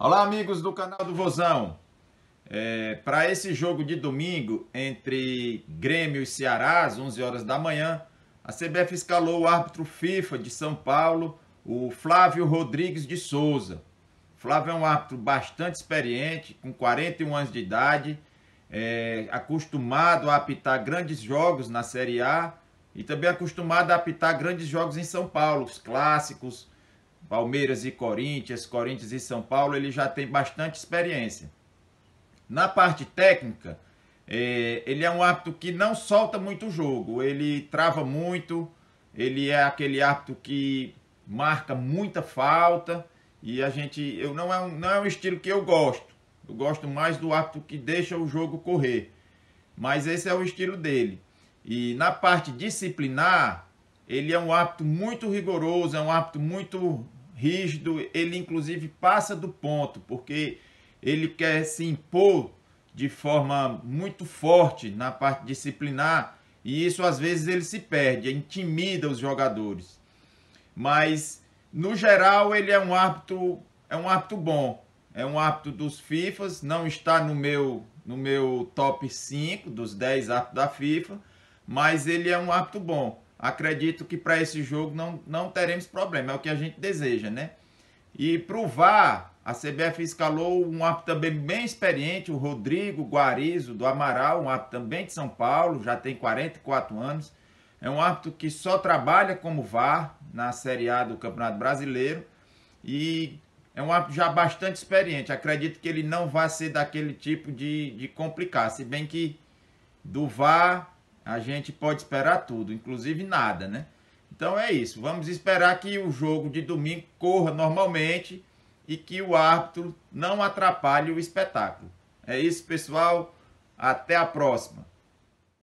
Olá, amigos do canal do Vozão. É, Para esse jogo de domingo entre Grêmio e Ceará, às 11 horas da manhã, a CBF escalou o árbitro FIFA de São Paulo, o Flávio Rodrigues de Souza. Flávio é um árbitro bastante experiente, com 41 anos de idade, é, acostumado a apitar grandes jogos na Série A e também acostumado a apitar grandes jogos em São Paulo, os clássicos, Palmeiras e Corinthians, Corinthians e São Paulo, ele já tem bastante experiência. Na parte técnica, é, ele é um árbitro que não solta muito o jogo, ele trava muito, ele é aquele árbitro que marca muita falta e a gente, eu não é um, não é um estilo que eu gosto. Eu gosto mais do árbitro que deixa o jogo correr. Mas esse é o estilo dele. E na parte disciplinar, ele é um árbitro muito rigoroso, é um árbitro muito rígido, ele inclusive passa do ponto, porque ele quer se impor de forma muito forte na parte disciplinar e isso às vezes ele se perde, intimida os jogadores. Mas no geral ele é um árbitro, é um árbitro bom, é um árbitro dos FIFAs, não está no meu no meu top 5 dos 10 árbitros da FIFA, mas ele é um árbitro bom acredito que para esse jogo não, não teremos problema, é o que a gente deseja, né? E para o VAR, a CBF escalou um árbitro também bem experiente, o Rodrigo Guarizo do Amaral, um árbitro também de São Paulo, já tem 44 anos. É um árbitro que só trabalha como VAR na Série A do Campeonato Brasileiro e é um árbitro já bastante experiente. Acredito que ele não vai ser daquele tipo de, de complicar, se bem que do VAR a gente pode esperar tudo, inclusive nada, né? Então é isso. Vamos esperar que o jogo de domingo corra normalmente e que o árbitro não atrapalhe o espetáculo. É isso, pessoal. Até a próxima.